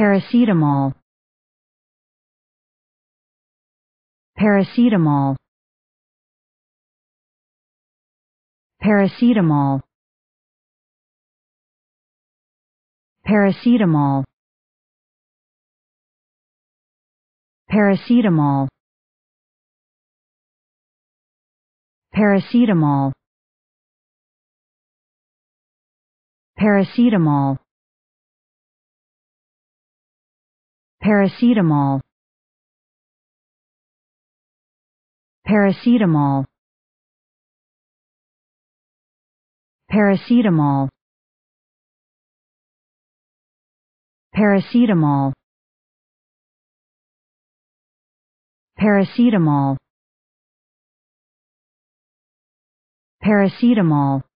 paracetamol paracetamol paracetamol paracetamol paracetamol paracetamol paracetamol paracetamol paracetamol paracetamol paracetamol paracetamol paracetamol